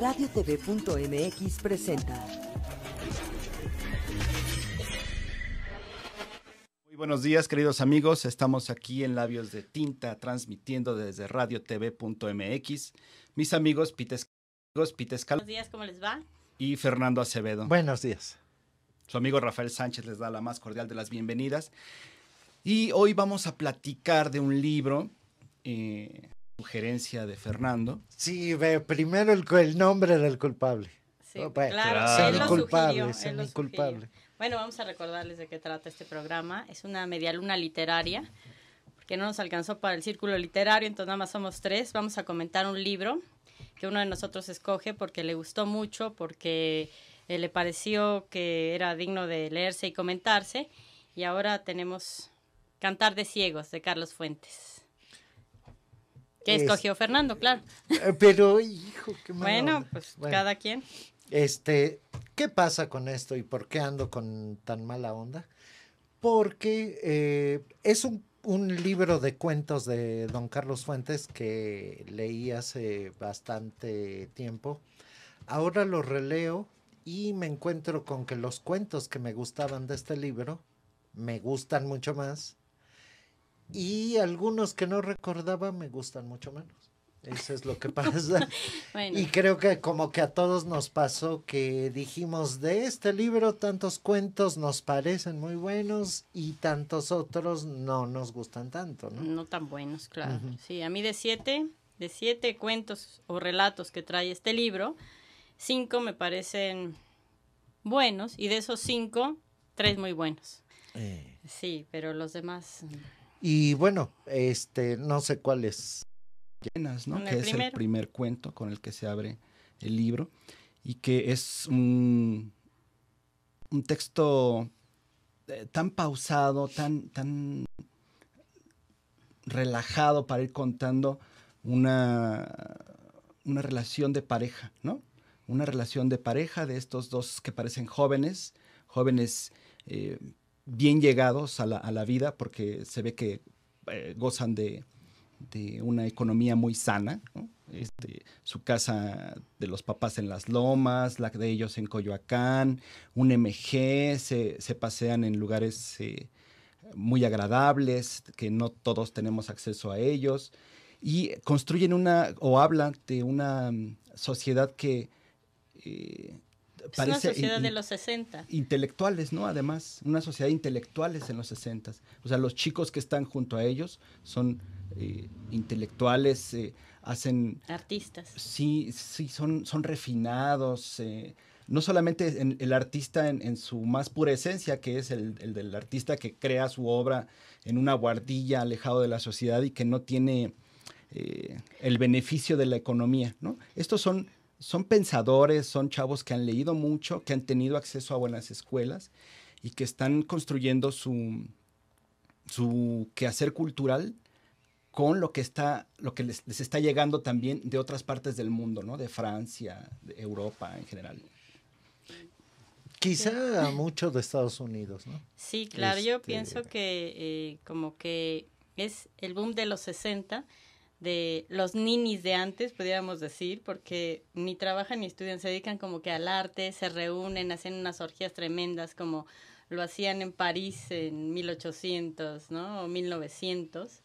RadioTV.mx presenta. Muy buenos días, queridos amigos. Estamos aquí en Labios de Tinta, transmitiendo desde RadioTV.mx. Mis amigos Pites, Buenos días, ¿cómo les va? Y Fernando Acevedo. Buenos días. Su amigo Rafael Sánchez les da la más cordial de las bienvenidas. Y hoy vamos a platicar de un libro eh, sugerencia de Fernando. Sí, ve, primero el, nombre del culpable. claro, Él culpable, sugirió, Bueno, vamos a recordarles de qué trata este programa. Es una medialuna literaria, porque no nos alcanzó para el círculo literario, entonces nada más somos tres. Vamos a comentar un libro que uno de nosotros escoge porque le gustó mucho, porque eh, le pareció que era digno de leerse y comentarse. Y ahora tenemos Cantar de Ciegos de Carlos Fuentes. Que escogió Fernando, claro. Eh, pero, hijo, qué Bueno, pues cada quien. Este, ¿qué pasa con esto y por qué ando con tan mala onda? Porque eh, es un, un, libro de cuentos de don Carlos Fuentes que leí hace bastante tiempo. Ahora lo releo y me encuentro con que los cuentos que me gustaban de este libro me gustan mucho más y algunos que no recordaba me gustan mucho menos. Eso es lo que pasa. Y creo que como que a todos nos pasó que dijimos de este libro tantos cuentos nos parecen muy buenos y tantos otros no nos gustan tanto, ¿no? No tan buenos, claro. Sí, a mí de siete, de siete cuentos o relatos que trae este libro, cinco me parecen buenos y de esos cinco, tres muy buenos. Eh. Sí, pero los demás... Mm. Y bueno, este, no sé cuál es. ¿no? Que es el primer cuento con el que se abre el libro y que es un, un texto eh, tan pausado, tan, tan relajado para ir contando una, una relación de pareja, ¿no? Una relación de pareja de estos dos que parecen jóvenes, jóvenes eh, bien llegados a la, vida porque se ve que eh, gozan de, una economía muy sana. Este, su casa de los papás en las lomas, la de ellos en Coyoacán, un MG, se, pasean en lugares eh, muy agradables, que no todos tenemos acceso a ellos, y construyen una, o hablan de una mm, sociedad que eh, es una sociedad de los 60. Intelectuales, ¿no? Además, una sociedad de intelectuales en los 60. O sea, los chicos que están junto a ellos son eh, intelectuales, eh, hacen... Artistas. Sí, sí, son, son refinados. Eh, no solamente el artista en, su más pura esencia, que es el, el, del artista que crea su obra en una guardilla alejado de la sociedad y que no tiene el beneficio de la economía, ¿no? Estos son son pensadores, son chavos que han leído mucho, que han tenido acceso a buenas escuelas y que están construyendo su, quehacer cultural con lo que está, lo que les, está llegando también de otras partes del mundo, ¿no? De Francia, de Europa en general. Quizá muchos de Estados Unidos, ¿no? Sí, claro, yo este, pienso que eh, como que es el boom de los 60 de los ninis de antes, podríamos decir, porque ni trabajan ni estudian, se dedican como que al arte, se reúnen, hacen unas orgías tremendas como lo hacían en París en 1800, ¿no? O 1900.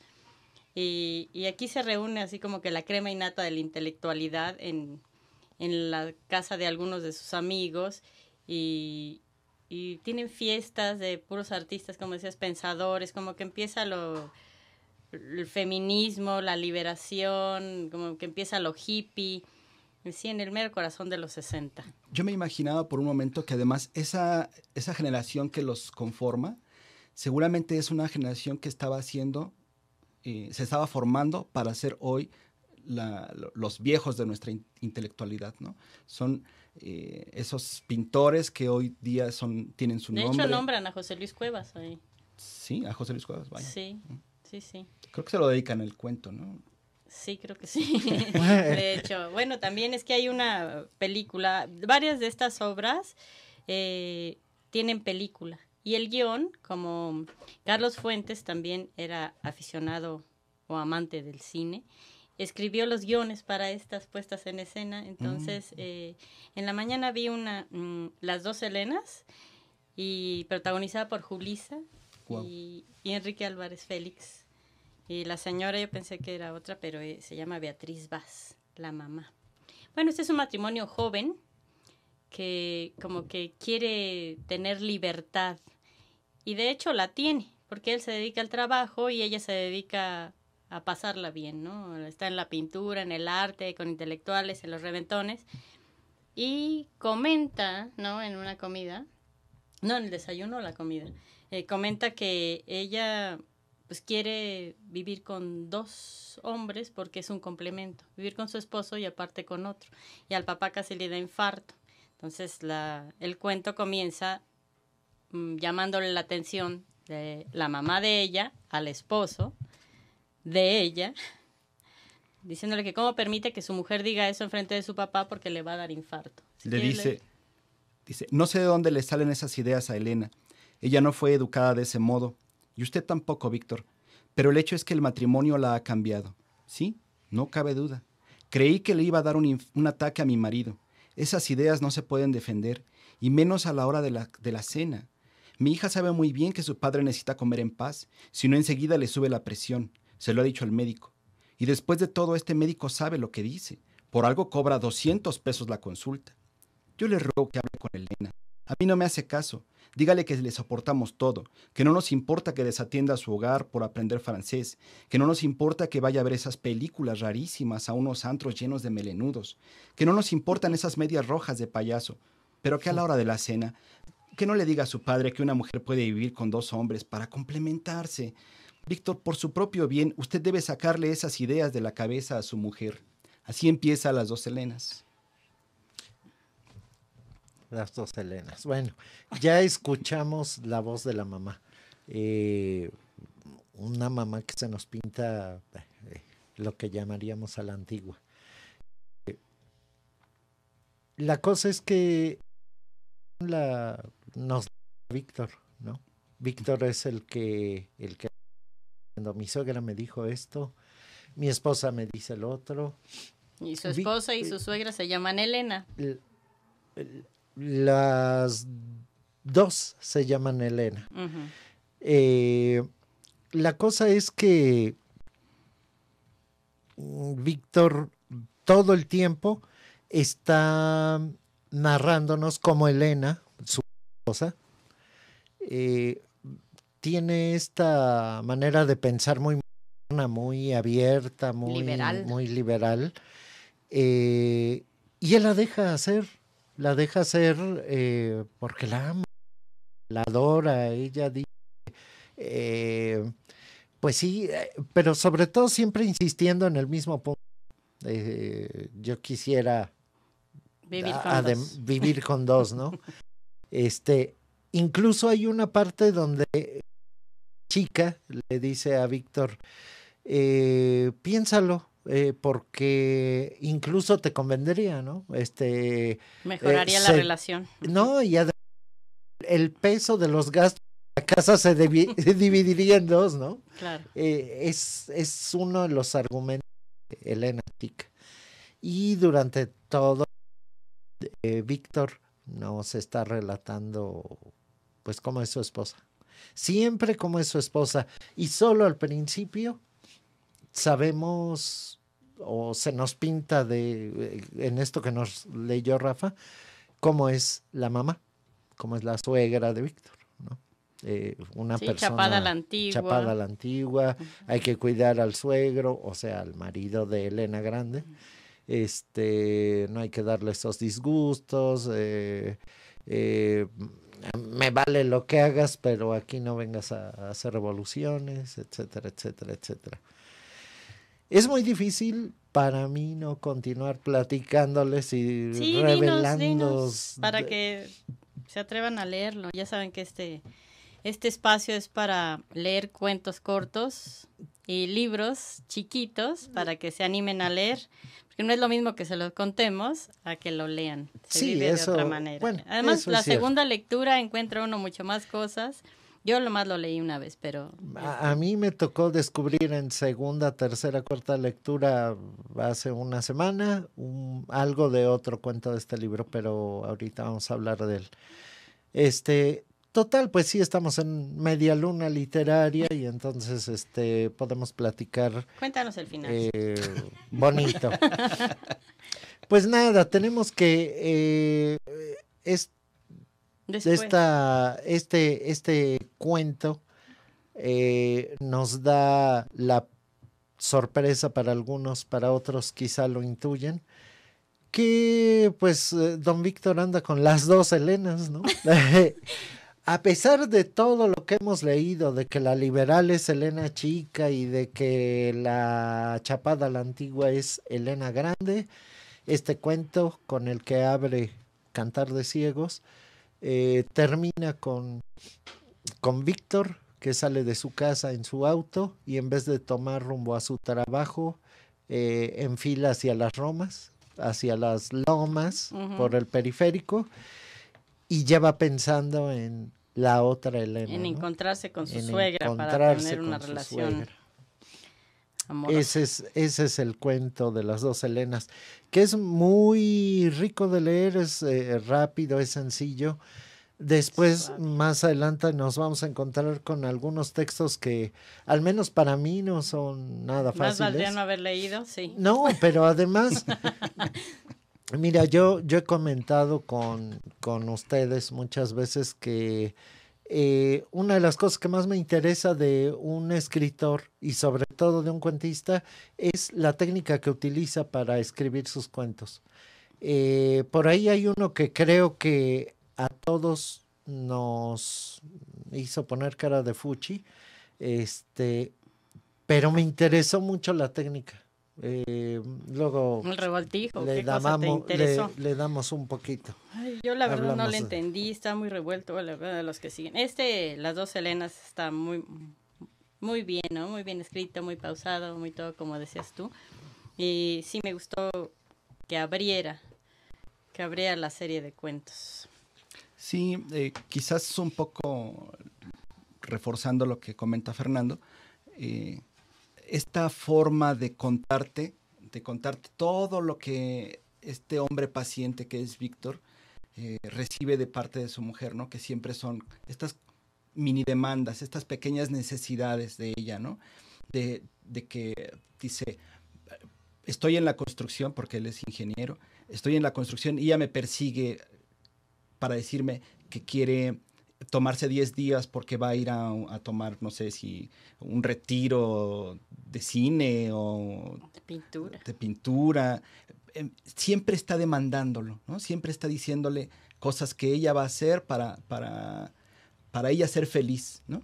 Y, y aquí se reúne así como que la crema innata de la intelectualidad en, la casa de algunos de sus amigos y, y tienen fiestas de puros artistas, como decías, pensadores, como que empieza lo el feminismo, la liberación, como que empieza lo hippie. Sí, en el mero corazón de los 60. Yo me imaginaba por un momento que además esa, esa generación que los conforma, seguramente es una generación que estaba haciendo, eh, se estaba formando para ser hoy los viejos de nuestra intelectualidad, ¿no? Son eh, esos pintores que hoy día son, tienen su nombre. De hecho, nombran a José Luis Cuevas ahí. Sí, a José Luis Cuevas, vaya. Sí. Mm. Creo que se lo dedican el cuento, ¿no? Sí, creo que sí. de hecho, bueno, también es que hay una película, varias de estas obras eh, tienen película. Y el guión, como Carlos Fuentes también era aficionado o amante del cine, escribió los guiones para estas puestas en escena. Entonces, mm. eh, en la mañana vi una, mm, Las dos Helenas, y protagonizada por Julisa y Enrique Álvarez Félix. Y la señora yo pensé que era otra, pero eh, se llama Beatriz Vaz, la mamá. Bueno, este es un matrimonio joven que como que quiere tener libertad y de hecho la tiene, porque él se dedica al trabajo y ella se dedica a pasarla bien, ¿no? Está en la pintura, en el arte, con intelectuales, en los reventones. Y comenta, ¿no? En una comida, no, en el desayuno la comida, eh, comenta que ella pues quiere vivir con dos hombres porque es un complemento, vivir con su esposo y aparte con otro. Y al papá casi le da infarto. Entonces la, el cuento comienza mm, llamándole la atención de la mamá de ella al esposo de ella, diciéndole que cómo permite que su mujer diga eso en frente de su papá porque le va a dar infarto. le dice, dice, no sé de dónde le salen esas ideas a Elena. Ella no fue educada de ese modo. Y usted tampoco, Víctor. Pero el hecho es que el matrimonio la ha cambiado. Sí, no cabe duda. Creí que le iba a dar un, ataque a mi marido. Esas ideas no se pueden defender, y menos a la hora de la, de la cena. Mi hija sabe muy bien que su padre necesita comer en paz, si no enseguida le sube la presión, se lo ha dicho el médico. Y después de todo, este médico sabe lo que dice. Por algo cobra 200 pesos la consulta. Yo le ruego que hable con Elena, a mí no me hace caso. Dígale que le soportamos todo, que no nos importa que desatienda su hogar por aprender francés, que no nos importa que vaya a ver esas películas rarísimas a unos antros llenos de melenudos, que no nos importan esas medias rojas de payaso, pero que a la hora de la cena, que no le diga a su padre que una mujer puede vivir con dos hombres para complementarse. Víctor, por su propio bien, usted debe sacarle esas ideas de la cabeza a su mujer. Así empieza Las dos Helenas. Las dos Helenas. Bueno, ya escuchamos la voz de la mamá. Eh, una mamá que se nos pinta eh, lo que llamaríamos a la antigua. Eh, la cosa es que la, nos Víctor, ¿no? Víctor es el que, el que cuando mi suegra me dijo esto, mi esposa me dice el otro. Y su esposa y su suegra se llaman Elena. el, las dos se llaman Elena. Eh, la cosa es que Víctor todo el tiempo está narrándonos como Elena, su esposa, eh, tiene esta manera de pensar muy moderna, muy abierta, muy liberal. Muy liberal eh, y él la deja hacer la deja ser, eh, porque la ama, la adora, ella dice, eh, pues sí, eh, pero sobre todo siempre insistiendo en el mismo punto. Eh, yo quisiera vivir con, dos. ¿no? este, incluso hay una parte donde chica le dice a Víctor, eh, piénsalo, eh, porque incluso te convendría, ¿no? Este, eh, Mejoraría la relación. No, y además el peso de los gastos de la casa se, dividiría en dos, ¿no? Claro. Eh, es, es uno de los argumentos de Elena Y durante todo, Víctor nos está relatando, pues, cómo es su esposa. Siempre como es su esposa. Y solo al principio sabemos o se nos pinta de eh, en esto que nos leyó Rafa, cómo es la mamá, cómo es la suegra de Víctor, ¿no? Eh, una persona chapada a la antigua, chapada la antigua hay que cuidar al suegro, o sea, al marido de Elena Grande, este, no hay que darle esos disgustos, eh, me vale lo que hagas, pero aquí no vengas a hacer revoluciones, etcétera, etcétera, etcétera. Es muy difícil para mí no continuar platicándoles y sí, para que se atrevan a leerlo. Ya saben que este, este espacio es para leer cuentos cortos y libros chiquitos para que se animen a leer. Porque no es lo mismo que se los contemos a que lo lean. Se sí, de otra manera. Además, la segunda lectura encuentra uno mucho más cosas yo lo más lo leí una vez, pero... A, mí me tocó descubrir en segunda, tercera, cuarta lectura hace una semana algo de otro cuento de este libro, pero ahorita vamos a hablar de él. Este, total, pues sí, estamos en media luna literaria y entonces este, podemos platicar... Cuéntanos el final. Eh, bonito. pues nada, tenemos que... Eh, este, este, cuento eh, nos da la sorpresa para algunos, para otros quizá lo intuyen, que pues eh, don Víctor anda con las dos Helenas, ¿no? A pesar de todo lo que hemos leído, de que la liberal es Elena Chica y de que la chapada la antigua es Elena Grande, este cuento con el que abre Cantar de Ciegos, eh, termina con, con Víctor, que sale de su casa en su auto y en vez de tomar rumbo a su trabajo, eh, enfila hacia las Romas, hacia las Lomas, por el periférico, y ya va pensando en la otra Elena. En encontrarse con su suegra para tener una relación. Ese es, ese es el cuento de las dos Helenas, que es muy rico de leer, es eh, rápido, es sencillo. Después, más adelante, nos vamos a encontrar con algunos textos que, al menos para mí, no son nada fáciles. Más valdría no haber leído, sí. No, pero además, mira, yo, yo he comentado con, con ustedes muchas veces que eh, una de las cosas que más me interesa de un escritor y sobre todo de un cuentista es la técnica que utiliza para escribir sus cuentos. Eh, por ahí hay uno que creo que a todos nos hizo poner cara de fuchi, este, pero me interesó mucho la técnica. Eh, luego revoltijo, le, le, damos un poquito. yo la verdad no le entendí, está muy revuelto, la verdad, de los que siguen. Este, las dos Helenas, está muy, muy bien, ¿no? Muy bien escrito, muy pausado, muy todo como decías tú. Y sí me gustó que abriera, que abriera la serie de cuentos. Sí, eh, quizás un poco reforzando lo que comenta Fernando. Eh, esta forma de contarte, de contarte todo lo que este hombre paciente que es Víctor eh, recibe de parte de su mujer, ¿no? Que siempre son estas mini demandas, estas pequeñas necesidades de ella, ¿no? De, de que dice, estoy en la construcción, porque él es ingeniero, estoy en la construcción y ella me persigue para decirme que quiere tomarse 10 días porque va a ir a, tomar, no sé si un retiro de cine o de pintura. De pintura. Em, siempre está demandándolo, ¿no? Siempre está diciéndole cosas que ella va a hacer para, para, para ella ser feliz, ¿no?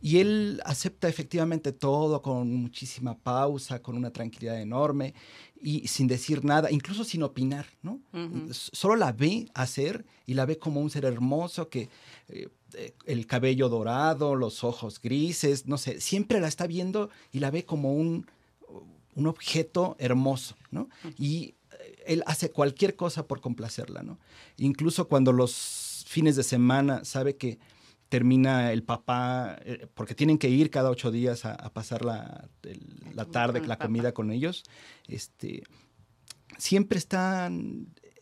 Y él acepta efectivamente todo con muchísima pausa, con una tranquilidad enorme y sin decir nada, incluso sin opinar, ¿no? Solo la ve hacer y la ve como un ser hermoso que eh, eh, el cabello dorado, los ojos grises, no sé, siempre la está viendo y la ve como un, un objeto hermoso, ¿no? Y eh, él hace cualquier cosa por complacerla, ¿no? Incluso cuando los fines de semana sabe que termina el papá, eh, porque tienen que ir cada ocho días a, pasar la, tarde, la comida con ellos, este, siempre están eh,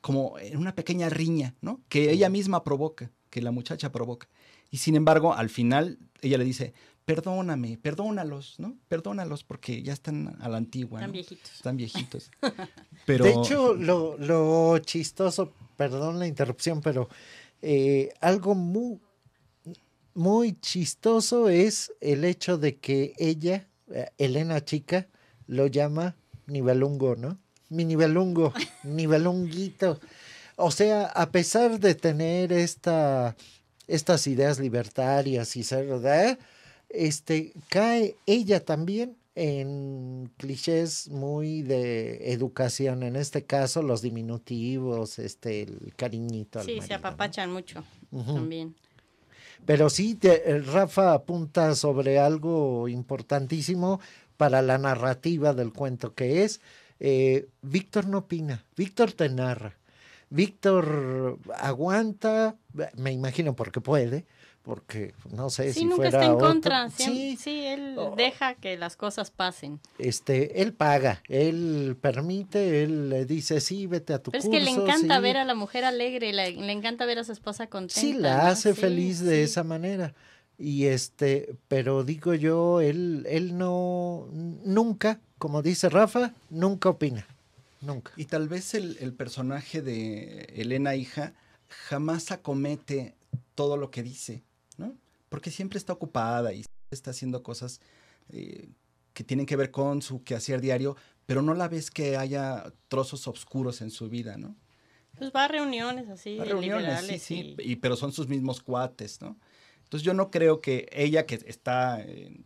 como en una pequeña riña, ¿no? Que ella misma provoca, que la muchacha provoca. Y sin embargo, al final, ella le dice, perdóname, perdónalos, ¿no? Perdónalos porque ya están a la antigua. Están viejitos. Están viejitos. De hecho, lo, chistoso, perdón la interrupción, pero eh, algo muy, muy chistoso es el hecho de que ella, eh, Elena Chica, lo llama nivelungo, ¿no? Mi nivelungo, nivelunguito. O sea, a pesar de tener esta, estas ideas libertarias y ser, ¿verdad? Este, cae ella también en clichés muy de educación, en este caso los diminutivos, este, el cariñito. Sí, se apapachan mucho también. Pero sí, el Rafa apunta sobre algo importantísimo para la narrativa del cuento, que es eh, Víctor no opina, Víctor te narra, Víctor aguanta, me imagino porque puede, porque pues, no sé sí, si nunca está en contra, sí, él oh. deja que las cosas pasen. Este, él paga, él permite, él le dice, sí, vete a tu Pero es que le encanta ver a la mujer alegre, le, encanta ver a su esposa contenta. Sí, la hace feliz de esa manera. Y este, pero digo yo, él, él no, nunca, como dice Rafa, nunca opina, nunca. Y tal vez el, el personaje de Elena Hija jamás acomete todo lo que dice porque siempre está ocupada y está haciendo cosas eh, que tienen que ver con su quehacer diario, pero no la ves que haya trozos oscuros en su vida, ¿no? Pues va a reuniones así, a reuniones, sí, sí, y... pero son sus mismos cuates, ¿no? Entonces yo no creo que ella que está eh,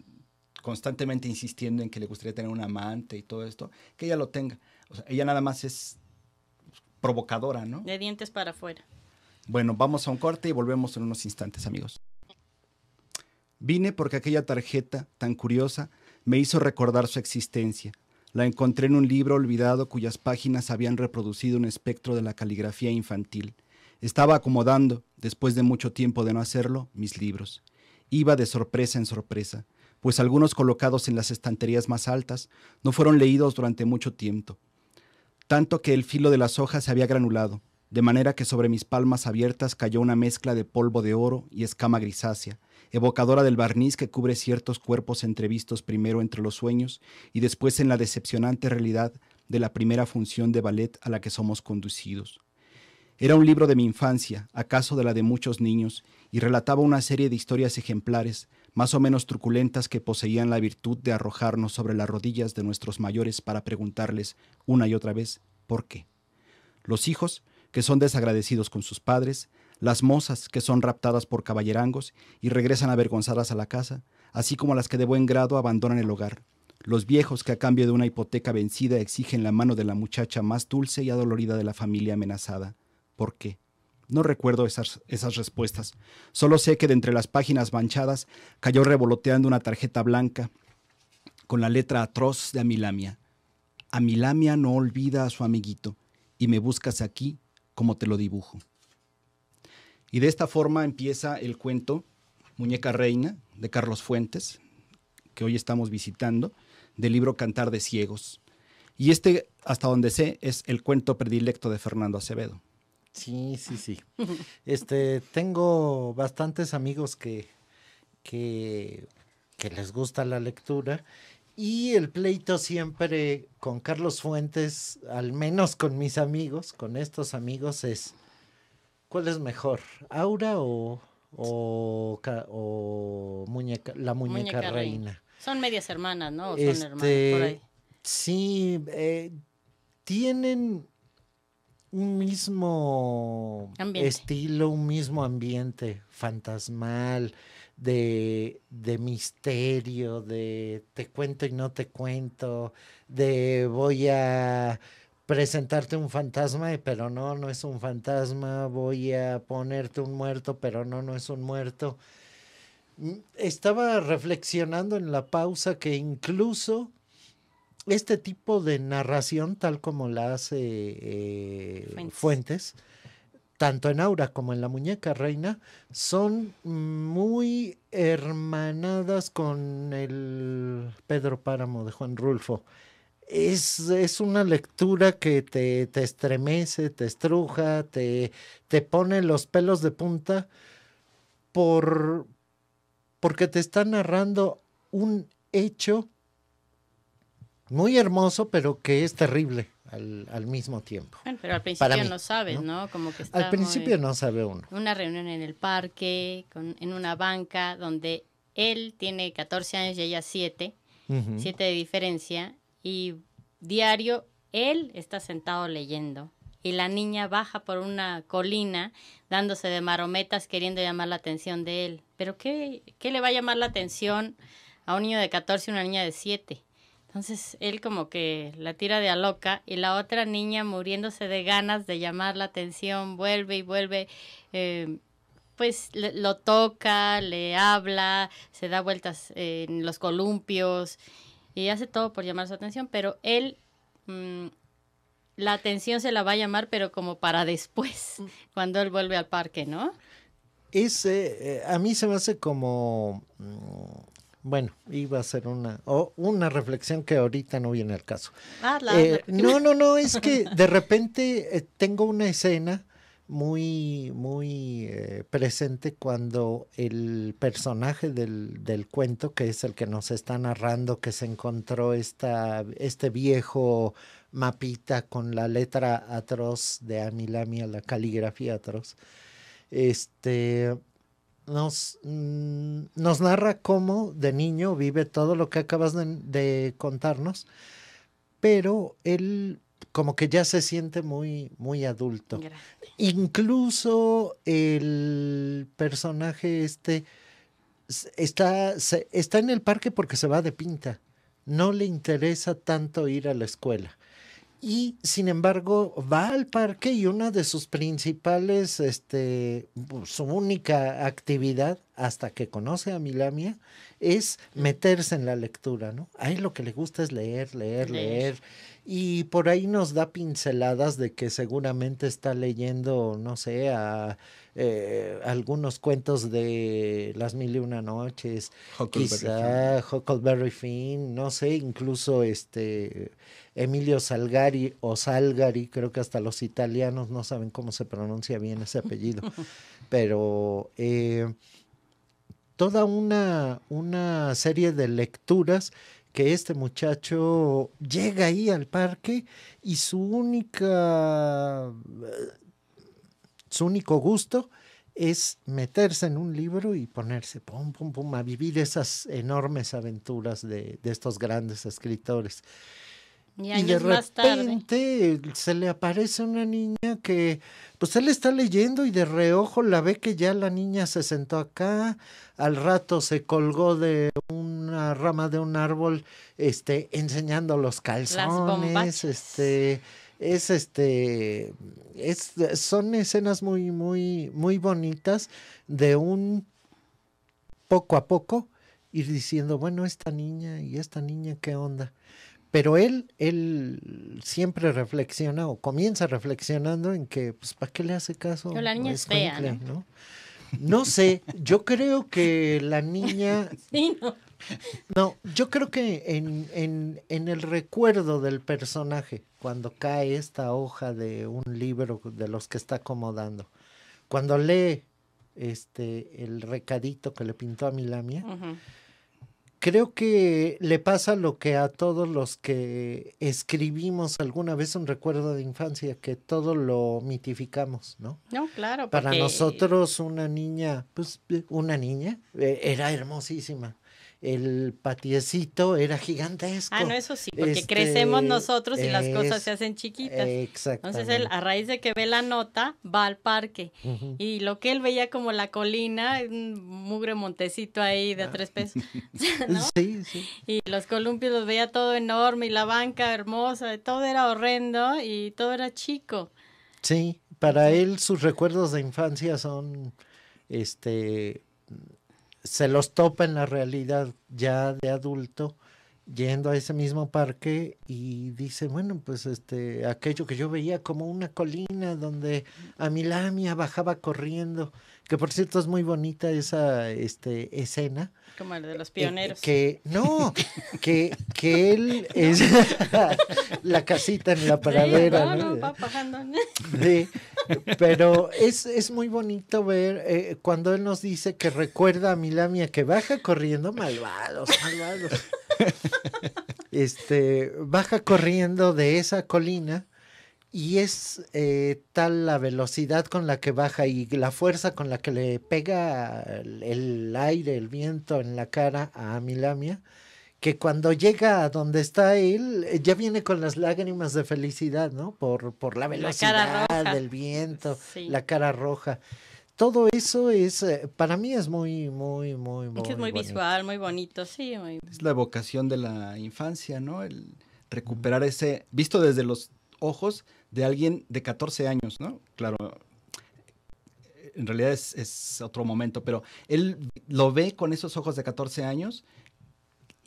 constantemente insistiendo en que le gustaría tener un amante y todo esto, que ella lo tenga. O sea, ella nada más es provocadora, ¿no? De dientes para afuera. Bueno, vamos a un corte y volvemos en unos instantes, amigos. Vine porque aquella tarjeta, tan curiosa, me hizo recordar su existencia. La encontré en un libro olvidado cuyas páginas habían reproducido un espectro de la caligrafía infantil. Estaba acomodando, después de mucho tiempo de no hacerlo, mis libros. Iba de sorpresa en sorpresa, pues algunos colocados en las estanterías más altas no fueron leídos durante mucho tiempo, tanto que el filo de las hojas se había granulado de manera que sobre mis palmas abiertas cayó una mezcla de polvo de oro y escama grisácea, evocadora del barniz que cubre ciertos cuerpos entrevistos primero entre los sueños y después en la decepcionante realidad de la primera función de ballet a la que somos conducidos. Era un libro de mi infancia, acaso de la de muchos niños, y relataba una serie de historias ejemplares, más o menos truculentas, que poseían la virtud de arrojarnos sobre las rodillas de nuestros mayores para preguntarles una y otra vez por qué. Los hijos que son desagradecidos con sus padres, las mozas que son raptadas por caballerangos y regresan avergonzadas a la casa, así como las que de buen grado abandonan el hogar, los viejos que a cambio de una hipoteca vencida exigen la mano de la muchacha más dulce y adolorida de la familia amenazada. ¿Por qué? No recuerdo esas, esas, respuestas. Solo sé que de entre las páginas manchadas cayó revoloteando una tarjeta blanca con la letra atroz de Amilamia. Amilamia no olvida a su amiguito y me buscas aquí como te lo dibujo. Y de esta forma empieza el cuento Muñeca Reina de Carlos Fuentes, que hoy estamos visitando, del libro Cantar de Ciegos. Y este, hasta donde sé, es el cuento predilecto de Fernando Acevedo. Sí, sí, sí. Este, tengo bastantes amigos que, que, que les gusta la lectura y el pleito siempre con Carlos Fuentes, al menos con mis amigos, con estos amigos, es ¿cuál es mejor? ¿Aura o, o, muñeca, la muñeca, reina? Son medias hermanas, ¿no? son este, hermanas por ahí? Sí, eh, tienen un mismo estilo, un mismo ambiente fantasmal de, misterio, de te cuento y no te cuento, de voy a presentarte un fantasma, pero no, no es un fantasma, voy a ponerte un muerto, pero no, no es un muerto. Mm, estaba reflexionando en la pausa que incluso este tipo de narración, tal como la hace eh, Fuentes tanto en Aura como en la muñeca reina, son muy hermanadas con el Pedro Páramo de Juan Rulfo. Es, es una lectura que te, te, estremece, te estruja, te, te pone los pelos de punta por, porque te está narrando un hecho muy hermoso, pero que es terrible al, mismo tiempo. pero al principio no sabes, ¿no? al principio no sabe uno. Una reunión en el parque, en una banca, donde él tiene 14 años y ella 7, 7 de diferencia, y diario él está sentado leyendo y la niña baja por una colina dándose de marometas queriendo llamar la atención de él. Pero ¿qué, qué le va a llamar la atención a un niño de 14 y una niña de 7? Entonces él como que la tira de a loca y la otra niña muriéndose de ganas de llamar la atención, vuelve y vuelve, eh, pues lo toca, le habla, se da vueltas en los columpios y hace todo por llamar su atención, pero él... Mm, la atención se la va a llamar, pero como para después, mm. cuando él vuelve al parque, ¿no? Ese, eh, a mí se me hace como... Mm, bueno, iba a ser una, una reflexión que ahorita no viene al caso. Ah, eh, no, no, no, es que de repente eh, tengo una escena muy, muy eh, presente cuando el personaje del, cuento, que es el que nos está narrando, que se encontró esta, este viejo mapita con la letra atroz de Amilami la caligrafía atroz, este nos, mm, nos narra cómo de niño vive todo lo que acabas de, contarnos, pero él como que ya se siente muy, muy adulto. Incluso el personaje este está, está en el parque porque se va de pinta. No le interesa tanto ir a la escuela. Y sin embargo, va al parque y una de sus principales, este, su única actividad, hasta que conoce a Milamia, es meterse en la lectura, ¿no? A él lo que le gusta es leer, leer, leer, Y por ahí nos da pinceladas de que seguramente está leyendo, no sé, a eh, algunos cuentos de Las Mil y Una Noches, Huckleberry quizá Huckleberry Finn, no sé, incluso este Emilio Salgari o Salgari, creo que hasta los italianos no saben cómo se pronuncia bien ese apellido, pero... Eh, toda una, una serie de lecturas que este muchacho llega ahí al parque y su única su único gusto es meterse en un libro y ponerse pum, pum, pum, a vivir esas enormes aventuras de, estos grandes escritores. Y, de repente se le aparece una niña que, pues él está leyendo y de reojo la ve que ya la niña se sentó acá, al rato se colgó de una rama de un árbol, este, enseñando los calzones, este es este, es, son escenas muy, muy, muy bonitas de un poco a poco ir diciendo, bueno, esta niña y esta niña, ¿qué onda? Pero él, él siempre reflexiona o comienza reflexionando en que, pues, ¿para qué le hace caso? la niña ¿no? sé, yo creo que la niña... No, yo creo que en, el recuerdo del personaje, cuando cae esta hoja de un libro de los que está acomodando, cuando lee este el recadito que le pintó a Milamia, creo que le pasa lo que a todos los que escribimos alguna vez un recuerdo de infancia, que todo lo mitificamos, ¿no? No, claro. Para nosotros una niña, pues una niña eh, era hermosísima el patiecito era gigantesco. Ah, no, eso sí, porque este, crecemos nosotros y las cosas se hacen chiquitas. Entonces, él, a raíz de que ve la nota, va al parque. Y lo que él veía como la colina, un mugre montecito ahí de tres ah. pesos. ¿no? Sí, sí. Y los columpios los veía todo enorme y la banca hermosa, todo era horrendo y todo era chico. Sí, para él sus recuerdos de infancia son este se los topa en la realidad ya de adulto yendo a ese mismo parque y dice, bueno, pues este, aquello que yo veía como una colina donde a milamia bajaba corriendo que por cierto es muy bonita esa este, escena. Como el de los eh, eh, pioneros. que no, que, que él es la casita en la pradera. no, no, va bajando. pero es, es muy bonito ver eh, cuando él nos dice que recuerda a Milamia que baja corriendo, malvados, malvados. Este, baja corriendo de esa colina y es eh, tal la velocidad con la que baja y la fuerza con la que le pega el, aire, el viento en la cara a Milamia, que cuando llega a donde está él, eh, ya viene con las lágrimas de felicidad, ¿no? Por, por la velocidad del viento, la cara roja todo eso es, eh, para mí es muy, muy, muy, muy. Es muy visual, muy bonito, sí. Es la evocación de la infancia, ¿no? El recuperar ese, visto desde los ojos de alguien de 14 años, ¿no? Claro, en realidad es, otro momento, pero él lo ve con esos ojos de 14 años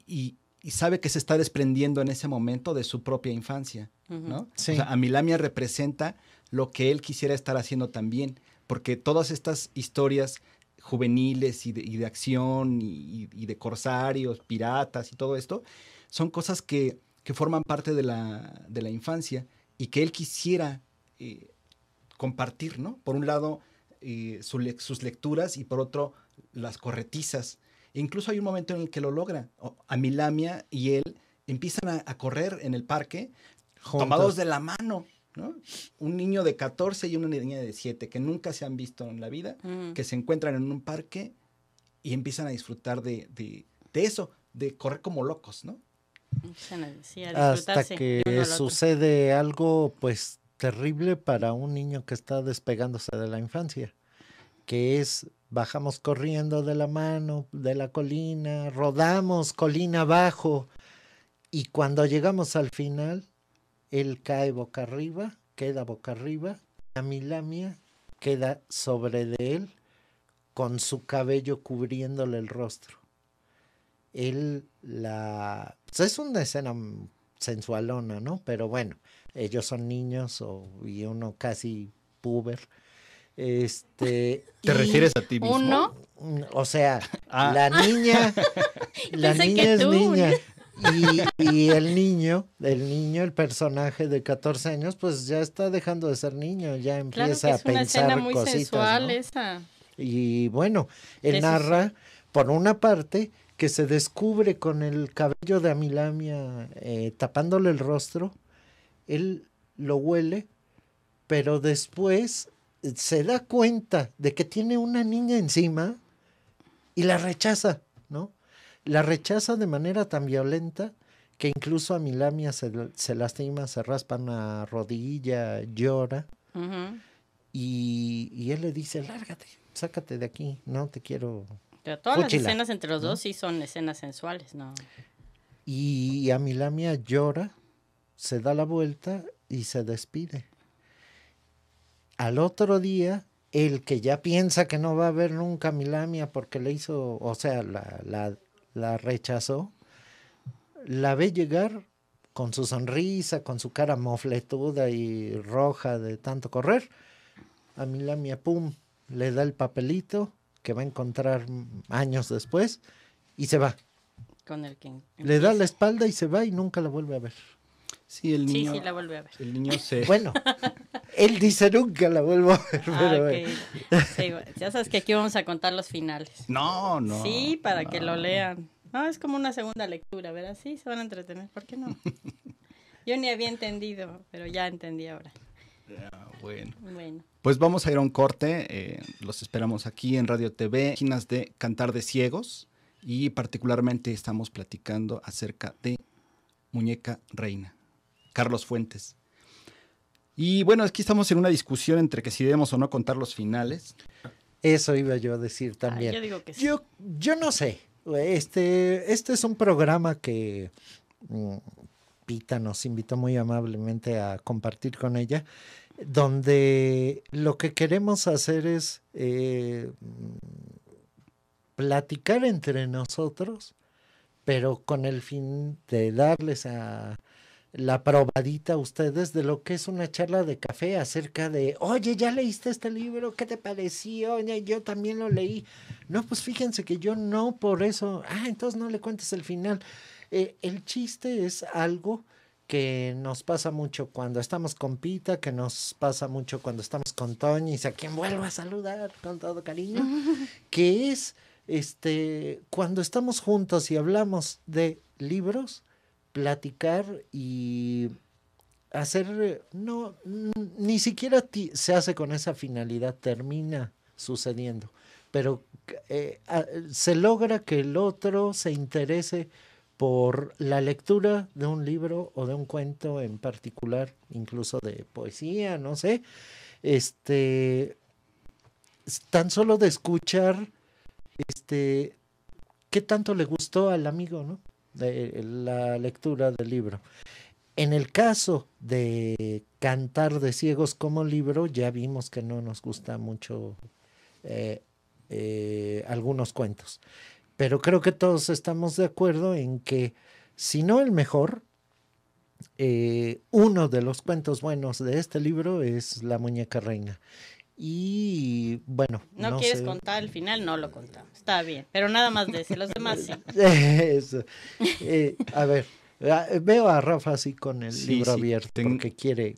y, sabe que se está desprendiendo en ese momento de su propia infancia, ¿no? Sí. O sea, Amilamia representa lo que él quisiera estar haciendo también, porque todas estas historias juveniles y de, acción y, de corsarios, piratas y todo esto, son cosas que, forman parte de la, de la infancia y que él quisiera eh, compartir, ¿no? Por un lado, eh, sus lecturas y por otro, las corretizas. E incluso hay un momento en el que lo logra. Milamia y él empiezan a, correr en el parque, tomados de la mano. ¿no? Un niño de 14 y una niña de 7 que nunca se han visto en la vida, mm. que se encuentran en un parque y empiezan a disfrutar de eso, de correr como locos, ¿no? hasta que sucede algo pues terrible para un niño que está despegándose de la infancia, que es bajamos corriendo de la mano, de la colina, rodamos colina abajo y cuando llegamos al final, él cae boca arriba, queda boca arriba, la milamia queda sobre de él con su cabello cubriéndole el rostro él la... es una escena sensualona, ¿no? Pero bueno, ellos son niños y uno casi puber. Este, ¿Te refieres a ti mismo? ¿Uno? O sea, ah. la niña, la niña es niña. Y, el niño, el niño, el personaje de 14 años, pues ya está dejando de ser niño, ya empieza a pensar cositas, Y bueno, él narra, por una parte, que se descubre con el cabello de Amilamia eh, tapándole el rostro, él lo huele, pero después eh, se da cuenta de que tiene una niña encima y la rechaza, ¿no? La rechaza de manera tan violenta que incluso a Milamia se, lastima, se raspa una rodilla, llora. y, y, él le dice, lárgate, sácate de aquí, no te quiero todas las escenas entre los dos sí son escenas sensuales, ¿no? Y Milamia llora, se da la vuelta y se despide. Al otro día, el que ya piensa que no va a ver nunca a Milamia porque le hizo, o sea, la, la rechazó, la ve llegar con su sonrisa, con su cara mofletuda y roja de tanto correr. A Milamia, pum, le da el papelito que va a encontrar años después y se va. Con el Le da la espalda y se va y nunca la vuelve a ver. Sí, el niño. Sí, la vuelve a ver. El niño se. Bueno, él dice nunca la vuelvo a ver. Ah, ya sabes que aquí vamos a contar los finales. No, no. Sí, para que lo lean. No, es como una segunda lectura, ¿verdad? Sí, se van a entretener. ¿Por qué no? Yo ni había entendido, pero ya entendí ahora. Ah, bueno. Pues vamos a ir a un corte. Eh, los esperamos aquí en Radio TV, finas de Cantar de Ciegos. Y particularmente estamos platicando acerca de Muñeca Reina, Carlos Fuentes. Y bueno, aquí estamos en una discusión entre que si debemos o no contar los finales. Eso iba yo a decir también. yo, digo que yo, yo no sé. Este, este es un programa que mm, Pita nos invitó muy amablemente a compartir con ella, donde lo que queremos hacer es eh, platicar entre nosotros, pero con el fin de darles a la probadita a ustedes de lo que es una charla de café acerca de, oye, ya leíste este libro, ¿qué te pareció? Oye, yo también lo leí. No, pues fíjense que yo no por eso, ah, entonces no le cuentes el final. Eh, el chiste es algo que nos pasa mucho cuando estamos con Pita, que nos pasa mucho cuando estamos con y a quien vuelvo a saludar con todo cariño, que es este cuando estamos juntos y hablamos de libros, platicar y hacer no ni siquiera se hace con esa finalidad, termina sucediendo, pero eh, se logra que el otro se interese por la lectura de un libro o de un cuento en particular, incluso de poesía, no sé, este, tan solo de escuchar, este, qué tanto le gustó al amigo, ¿no? la lectura del libro. En el caso de Cantar de Ciegos como libro, ya vimos que no nos gusta mucho eh, eh, algunos cuentos. Pero creo que todos estamos de acuerdo en que, si no el mejor, eh, uno de los cuentos buenos de este libro es La muñeca reina. Y bueno. No, quieres contar el final, no lo contamos. Está bien, pero nada más de ese, los demás sí. Eh, a ver, ah, veo a Rafa así con el libro abierto porque quiere,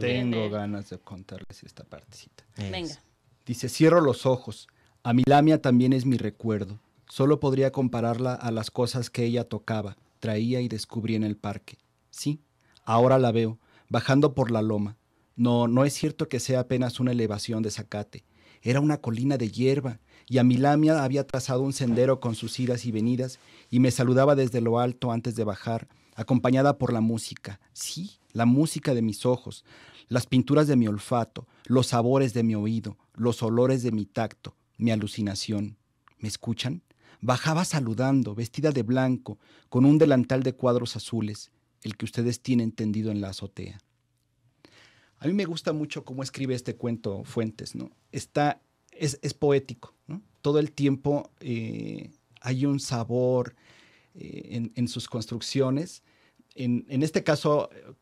Tengo ganas de contarles esta partecita. Venga. Dice, cierro los ojos. A mi también es mi recuerdo. Solo podría compararla a las cosas que ella tocaba, traía y descubría en el parque. Sí, ahora la veo, bajando por la loma. No, no es cierto que sea apenas una elevación de zacate. Era una colina de hierba, y a lamia había trazado un sendero con sus idas y venidas, y me saludaba desde lo alto antes de bajar, acompañada por la música. Sí, la música de mis ojos, las pinturas de mi olfato, los sabores de mi oído, los olores de mi tacto, mi alucinación. ¿Me escuchan? bajaba saludando, vestida de blanco, con un delantal de cuadros azules, el que ustedes tienen tendido en la azotea. A mí me gusta mucho cómo escribe este cuento Fuentes, ¿no? Está, es, poético, Todo el tiempo eh, hay un sabor eh, en, sus construcciones. En, en este caso, eh,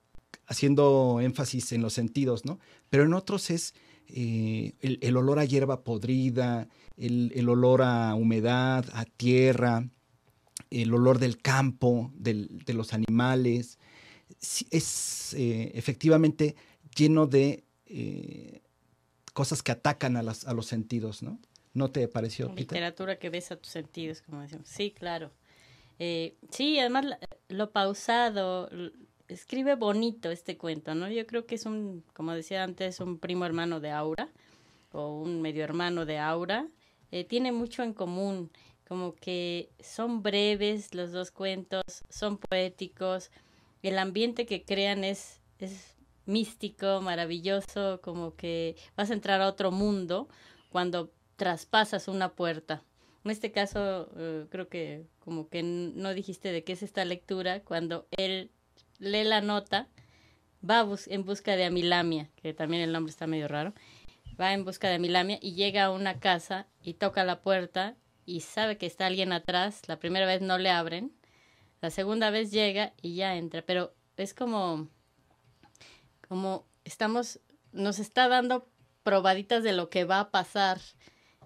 haciendo énfasis en los sentidos, ¿no? Pero en otros es eh, el, olor a hierba podrida, el, olor a humedad, a tierra, el olor del campo, de los animales. Es eh, efectivamente lleno de eh, cosas que atacan a, las, a los sentidos, ¿no? ¿No te pareció? Literatura que besa tus sentidos, como decimos. Sí, claro. sí, además lo pausado, escribe bonito este cuento, ¿no? Yo creo que es un, como decía antes, un primo hermano de Aura o un medio hermano de Aura. Eh, tiene mucho en común, como que son breves los dos cuentos, son poéticos, el ambiente que crean es, es místico, maravilloso, como que vas a entrar a otro mundo cuando traspasas una puerta. En este caso, eh, creo que como que no dijiste de qué es esta lectura, cuando él lee la nota, va en busca de Amilamia, que también el nombre está medio raro, va en busca de Amilamia y llega a una casa y toca la puerta y sabe que está alguien atrás, la primera vez no le abren, la segunda vez llega y ya entra, pero es como, como estamos, nos está dando probaditas de lo que va a pasar.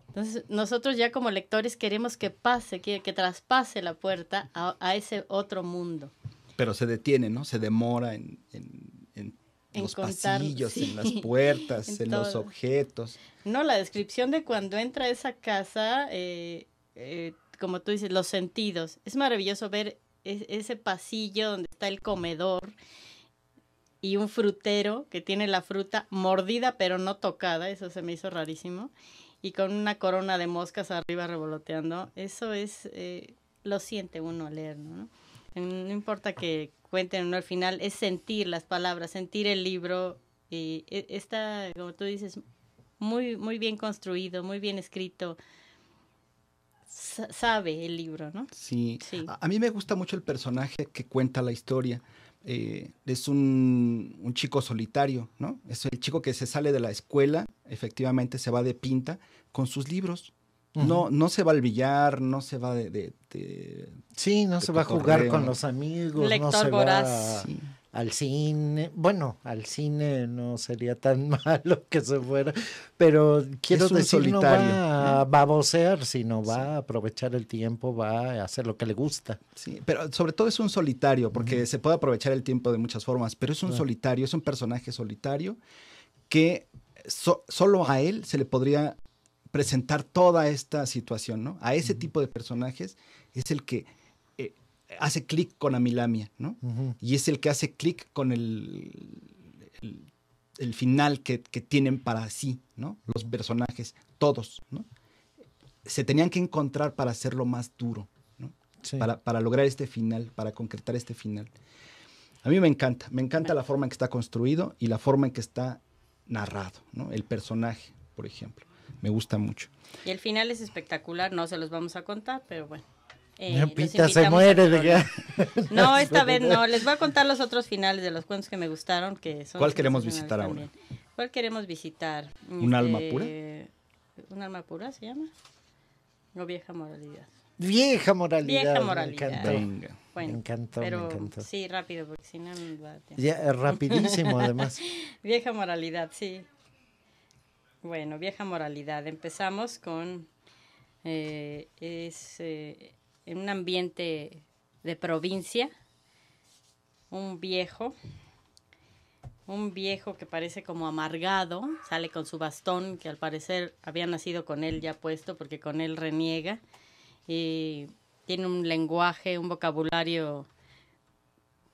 Entonces, nosotros ya como lectores queremos que pase, que, traspase la puerta a ese otro mundo pero se detiene, ¿no? Se demora en, en, los pasillos, en las puertas, en, los objetos. No, la descripción de cuando entra esa casa, eh, eh, como tú dices, los sentidos. Es maravilloso ver ese pasillo donde está el comedor y un frutero que tiene la fruta mordida pero no tocada, eso se me hizo rarísimo, y con una corona de moscas arriba revoloteando. Eso es, eh, lo siente uno al leer, ¿no? No importa que cuenten o no al final, es sentir las palabras, sentir el libro. Y e, está, como tú dices, muy, muy bien construido, muy bien escrito. sabe el libro, ¿no? Sí. A, mí me gusta mucho el personaje que cuenta la historia. Eh, es un, un, chico solitario, ¿no? Es el chico que se sale de la escuela, efectivamente se va de pinta con sus libros, no, se va al billar, no se va de... de, sí, no se va a jugar con los amigos, no se va al cine. Bueno, al cine no sería tan malo que se fuera, pero quiero decir, solitario. no va a si sino va a aprovechar el tiempo, va a hacer lo que le gusta. Sí, pero sobre todo es un solitario, porque se puede aprovechar el tiempo de muchas formas, pero es un solitario, es un personaje solitario que solo a él se le podría presentar toda esta situación, ¿no? A ese tipo de personajes es el que eh, hace clic con Amilamia, ¿no? Y es el que hace clic con el, el, final que, tienen para sí, ¿no? Los personajes, todos, ¿no? Se tenían que encontrar para hacerlo más duro, ¿no? Para, para, lograr este final, para concretar este final. A mí me encanta, me encanta la forma en que está construido y la forma en que está narrado, ¿no? El personaje, por ejemplo me gusta mucho. Y el final es espectacular, no se los vamos a contar, pero bueno. Eh, Pita se muere de ya. No, esta vez no. Les voy a contar los otros finales de los cuentos que me gustaron. Que ¿Cuál queremos visitar ahora? ¿Cuál queremos visitar? ¿Un alma este, pura? ¿Un alma pura se llama? No, vieja moralidad. Vieja moralidad. Vieja moralidad. Me Bueno, pero, Sí, rápido, porque si no va a... Ya, rapidísimo además. vieja moralidad, sí. Bueno, vieja moralidad. Empezamos con eh, es eh, en un ambiente de provincia, un viejo, un viejo que parece como amargado, sale con su bastón que al parecer había nacido con él ya puesto porque con él reniega y tiene un lenguaje, un vocabulario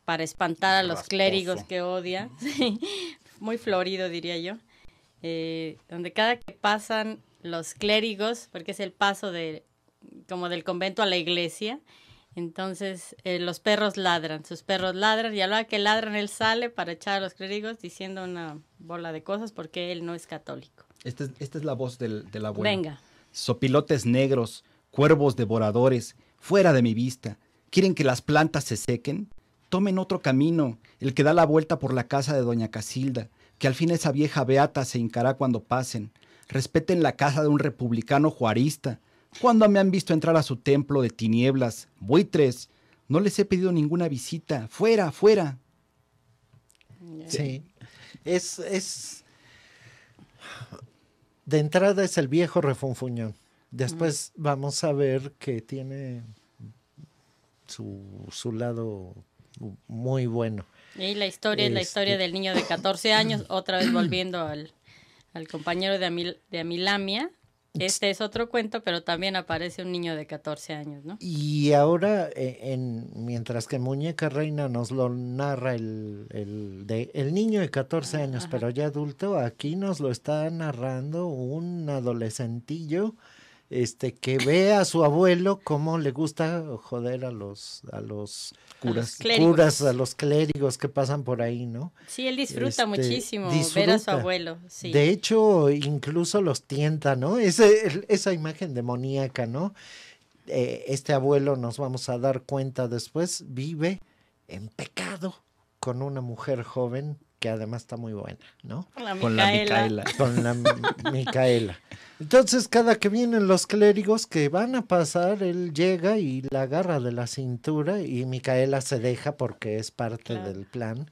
para espantar a los clérigos que odia, muy florido diría yo eh, donde cada que pasan los clérigos, porque es el paso de, como del convento a la iglesia, entonces eh, los perros ladran, sus perros ladran y a la hora que ladran él sale para echar a los clérigos diciendo una bola de cosas porque él no es católico. Esta es, la voz del, la abuela. Venga. Sopilotes negros, cuervos devoradores, fuera de mi vista. ¿Quieren que las plantas se sequen? Tomen otro camino, el que da la vuelta por la casa de doña Casilda, que al fin esa vieja beata se hincará cuando pasen. Respeten la casa de un republicano juarista. ¿Cuándo me han visto entrar a su templo de tinieblas? Buitres. No les he pedido ninguna visita. Fuera, fuera. Sí. Es, es. De entrada es el viejo refunfuñón. Después vamos a ver que tiene su lado muy bueno. Y la historia es la historia este. del niño de 14 años, otra vez volviendo al, al compañero de, de Amilamia. Este es otro cuento, pero también aparece un niño de 14 años, ¿no? Y ahora, eh, en, mientras que Muñeca Reina nos lo narra el, niño de 14 años, pero ya adulto, aquí nos lo está narrando un adolescentillo este, que ve a su abuelo cómo le gusta joder a los, a los curas, a los curas, a los clérigos que pasan por ahí, ¿no? Sí, él disfruta este, muchísimo ver a su abuelo. Sí. De hecho, incluso los tienta, ¿no? esa imagen demoníaca, ¿no? Eh, este abuelo, nos vamos a dar cuenta después, vive en pecado con una mujer joven que además está muy buena, ¿no? Con la Micaela. Con la Micaela. Entonces, cada que vienen los clérigos que van a pasar, él llega y la agarra de la cintura y Micaela se deja porque es parte del plan.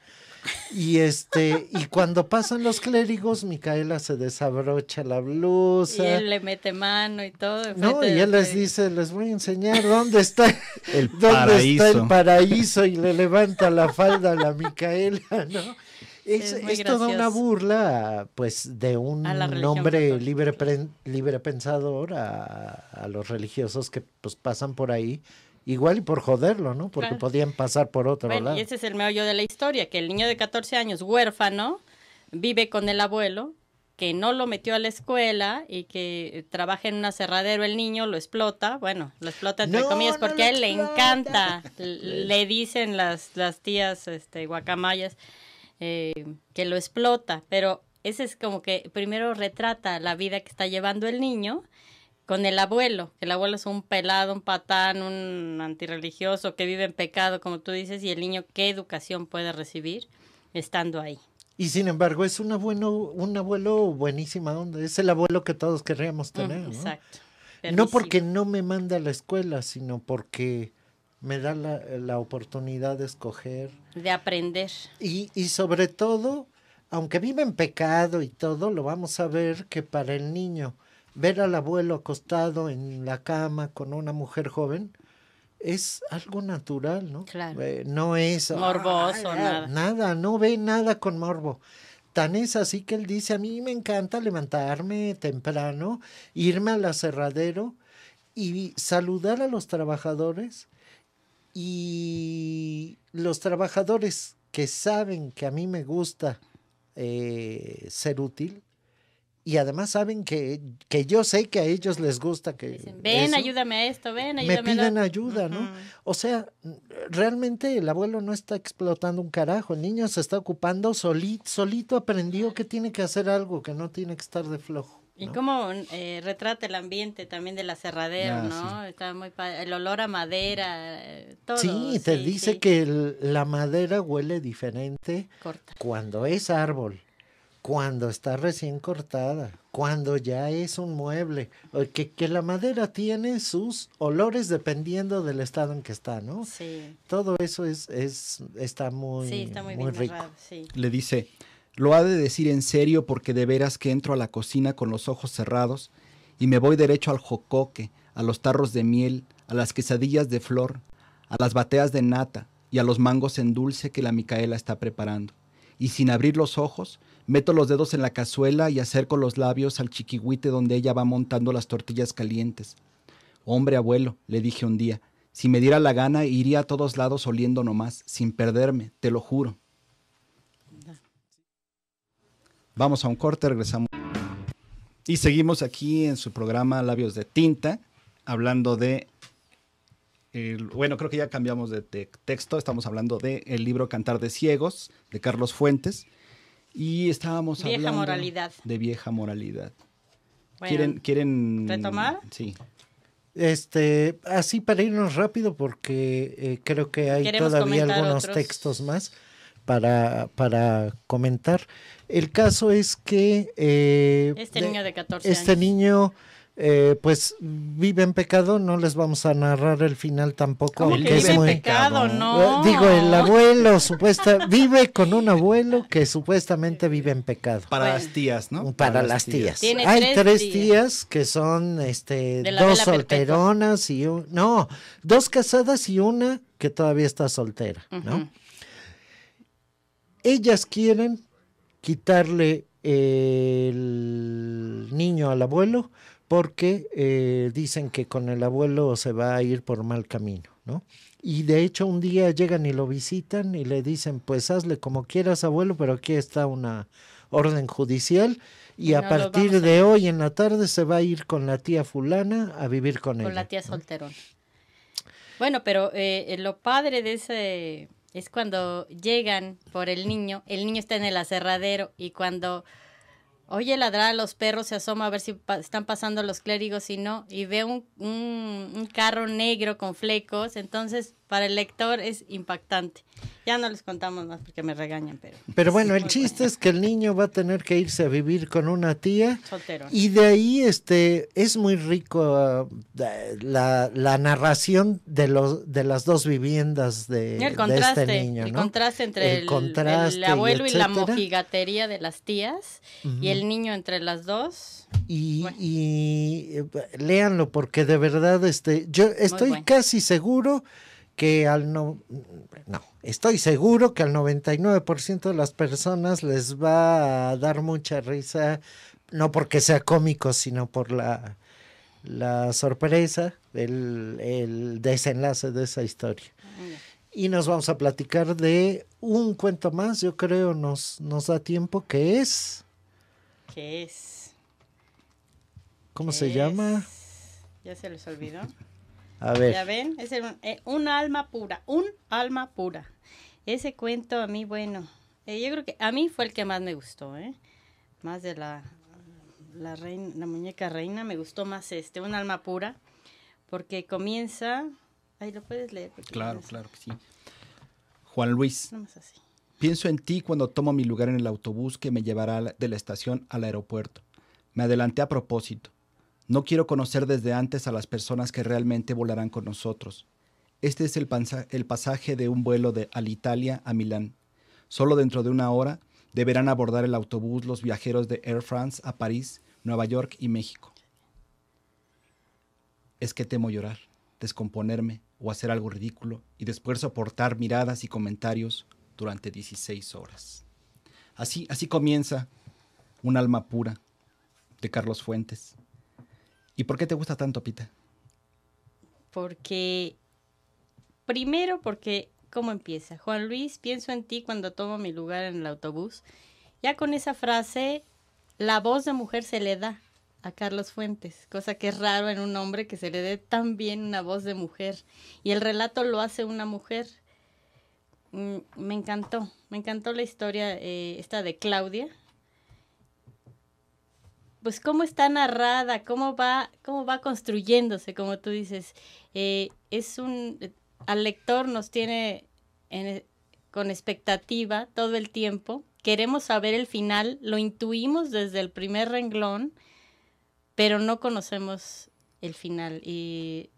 Y este, y cuando pasan los clérigos, Micaela se desabrocha la blusa. Y él le mete mano y todo. No, y él les dice, les voy a enseñar dónde está Está el paraíso y le levanta la falda a la Micaela, ¿no? Es, toda una burla, pues, de un hombre libre, pensador a, los religiosos que pues pasan por ahí. Igual y por joderlo, ¿no? Porque podían pasar por otro lado. Y ese es el meollo de la historia, que el niño de 14 años, huérfano, vive con el abuelo, que no lo metió a la escuela y que trabaja en un aserradero el niño, lo explota, bueno, lo explota entre comillas porque a él le encanta, le dicen las, las tías este, guacamayas, eh, que lo explota, pero ese es como que primero retrata la vida que está llevando el niño con el abuelo, el abuelo es un pelado, un patán, un antirreligioso que vive en pecado, como tú dices, y el niño qué educación puede recibir estando ahí. Y sin embargo, es un abuelo, un abuelo buenísima onda, es el abuelo que todos querríamos tener. exacto. no porque no me manda a la escuela, sino porque me da la, oportunidad de escoger. De aprender. Y, sobre todo, aunque viva en pecado y todo, lo vamos a ver que para el niño ver al abuelo acostado en la cama con una mujer joven es algo natural, ¿no? Claro. Eh, no es morboso, ah, nada. Nada, no ve nada con morbo. Tan es así que él dice, a mí me encanta levantarme temprano, irme al aserradero y saludar a los trabajadores y los trabajadores que saben que a mí me gusta eh, ser útil y además saben que, yo sé que a ellos les gusta que... ven, ayúdame a esto, ven, ayúdame. Me piden ayuda, ¿no? O sea, realmente el abuelo no está explotando un carajo, el niño se está ocupando, solito, solito aprendió que tiene que hacer algo, que no tiene que estar de flojo. Y cómo eh, retrata el ambiente también de la cerradera, ah, ¿no? Está muy el olor a madera, eh, todo. Sí, te dice que la madera huele diferente cuando es árbol, cuando está recién cortada, cuando ya es un mueble, que, que la madera tiene sus olores dependiendo del estado en que está, ¿no? Sí. Todo eso es, es está muy, está muy, bien rico. Le dice, lo ha de decir en serio porque de veras que entro a la cocina con los ojos cerrados y me voy derecho al jocoque, a los tarros de miel, a las quesadillas de flor, a las bateas de nata y a los mangos en dulce que la Micaela está preparando. Y sin abrir los ojos, meto los dedos en la cazuela y acerco los labios al chiquihuite donde ella va montando las tortillas calientes. Hombre abuelo, le dije un día, si me diera la gana iría a todos lados oliendo nomás, sin perderme, te lo juro. Vamos a un corte, regresamos. Y seguimos aquí en su programa Labios de Tinta, hablando de... bueno, creo que ya cambiamos de texto, estamos hablando del libro Cantar de Ciegos, de Carlos Fuentes, y estábamos vieja hablando... Moralidad. De vieja moralidad. ¿Quieren, retomar? Sí. Este, así para irnos rápido, porque eh, creo que hay todavía algunos textos más para, para comentar. El caso es que... Eh, este niño de 14 este años. niño... Eh, pues vive en pecado, no les vamos a narrar el final tampoco. vive pecado, no. Eh, digo, el abuelo supuesta vive con un abuelo que supuestamente vive en pecado. Para las tías, ¿no? Para, las tías. Hay tres, tías. que son este dos solteronas y un, no, dos casadas y una que todavía está soltera, ¿no? Ellas quieren quitarle eh, el niño al abuelo porque eh, dicen que con el abuelo se va a ir por mal camino, ¿no? Y de hecho un día llegan y lo visitan y le dicen, pues hazle como quieras abuelo, pero aquí está una orden judicial y a partir de hoy en la tarde se va a ir con la tía fulana a vivir con, él. Con la tía solterón. Bueno, pero eh, eh, lo padre de ese es cuando llegan por el niño, el niño está en el aserradero y cuando oye ladrar a los perros se asoma a ver si están pasando los clérigos y no, y ve un, un, un carro negro con flecos, entonces para el lector es impactante. Ya no les contamos más porque me regañan, pero... Pero bueno, el chiste es que el niño va a tener que irse a vivir con una tía. Soltero. Y de ahí este, es muy rico ah, la, narración de, los, de las dos viviendas de, este niño. El contraste entre el, abuelo y, la mojigatería de las tías y el niño entre las dos. Y, eh, léanlo porque de verdad este, yo estoy casi seguro que al no, no, estoy seguro que al 99% de las personas les va a dar mucha risa, no porque sea cómico, sino por la, la sorpresa del el desenlace de esa historia. Y nos vamos a platicar de un cuento más, yo creo nos, nos da tiempo, que es... ¿Qué es? ¿Cómo se llama? ¿Ya se les olvidó? A ver. Ya ven, es eh, un, alma pura, un alma pura. Ese cuento a mí, bueno, eh, yo creo que a mí fue el que más me gustó, ¿eh? Más de la, la, reina, la muñeca reina, me gustó más este, un alma pura, porque comienza... Ahí lo puedes leer. Claro, claro que sí. Juan Luis. Pienso en ti cuando tomo mi lugar en el autobús que me llevará de la estación al aeropuerto. Me adelanté a propósito. No quiero conocer desde antes a las personas que realmente volarán con nosotros. Este es el, pasaje de un vuelo de Alitalia a Milán. Solo dentro de una hora deberán abordar el autobús los viajeros de Air France a París, Nueva York y México. Es que temo llorar, descomponerme o hacer algo ridículo y después soportar miradas y comentarios durante 16 horas. Así, así comienza Un alma pura de Carlos Fuentes. ¿Y por qué te gusta tanto, Pita? Porque, primero porque, ¿cómo empieza? Juan Luis, pienso en ti cuando tomo mi lugar en el autobús. Ya con esa frase, la voz de mujer se le da a Carlos Fuentes, cosa que es raro en un hombre que se le dé tan bien una voz de mujer. Y el relato lo hace una mujer. Mm, me encantó, me encantó la historia eh, esta de Claudia, pues cómo está narrada, cómo va, cómo va construyéndose, como tú dices. Eh, es un, al lector nos tiene e, con expectativa todo el tiempo. Queremos saber el final, lo intuimos desde el primer renglón, pero no conocemos el final. Y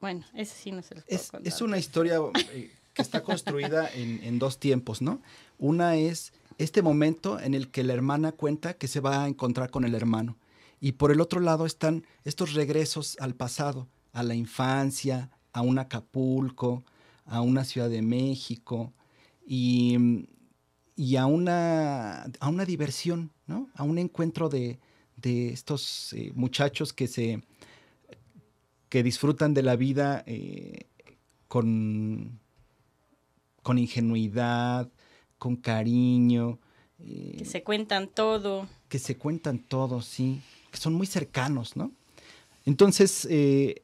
bueno, eso sí no se los puedo es, contar. es una historia eh, que está construida en, en dos tiempos, ¿no? Una es este momento en el que la hermana cuenta que se va a encontrar con el hermano. Y por el otro lado están estos regresos al pasado, a la infancia, a un Acapulco, a una Ciudad de México y, a, una, a una diversión, A un encuentro de, estos eh, muchachos que que disfrutan de la vida eh, con, con ingenuidad, con cariño. que eh, se cuentan todo. Que se cuentan todo, sí. Que son muy cercanos, ¿no? Entonces... Eh,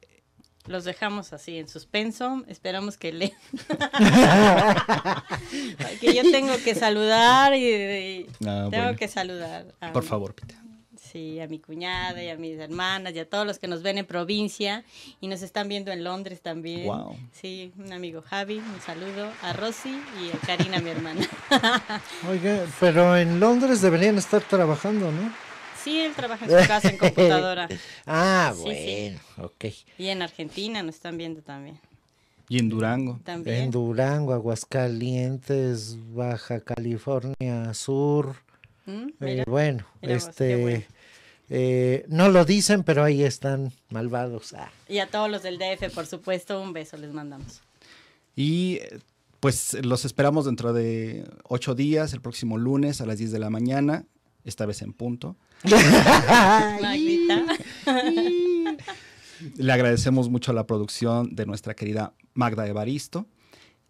los dejamos así en suspenso. Esperamos que le. que yo tengo que saludar y, ah, tengo que saludar. Por favor, Pita sí, a mi cuñada y a mis hermanas y a todos los que nos ven en provincia y nos están viendo en Londres también. Sí, un amigo Javi, un saludo a Rosy y a Karina, mi hermana. Oiga, pero en Londres deberían estar trabajando, ¿no? Sí, él trabaja en su casa en computadora. ah, bueno, ok. Y en Argentina nos están viendo también. Y en Durango. También. En Durango, Aguascalientes, Baja California Sur. Mm, eh, bueno, este, eh, no lo dicen, pero ahí están, malvados. Ah. Y a todos los del DF, por supuesto, un beso les mandamos. Y pues los esperamos dentro de ocho días, el próximo lunes a las 10 de la mañana, esta vez en punto. Le agradecemos mucho la producción de nuestra querida Magda Evaristo.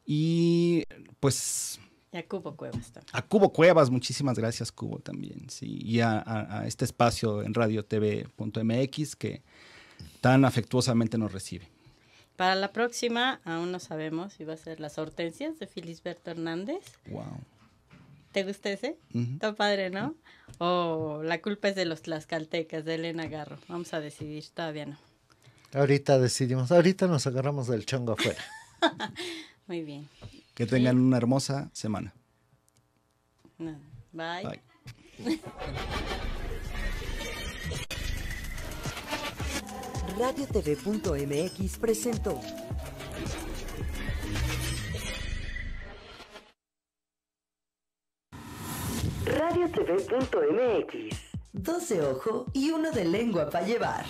Y pues y a Cubo Cuevas también. A Cubo Cuevas, muchísimas gracias Cubo también, sí. Y a, este espacio en Radio TV.mx que tan afectuosamente nos recibe. Para la próxima, aún no sabemos si va a ser Las Hortensias de Berto Hernández. Wow. ¿Te gusta ese? Está padre, ¿no? O La culpa es de los tlaxcaltecas, de Elena Garro. Vamos a decidir, todavía no. Ahorita decidimos, ahorita nos agarramos del chongo afuera. Muy bien. Que tengan una hermosa semana. Bye. Bye. RadioTV.mx presentó RadioTV.mx de ojo y uno de lengua para llevar.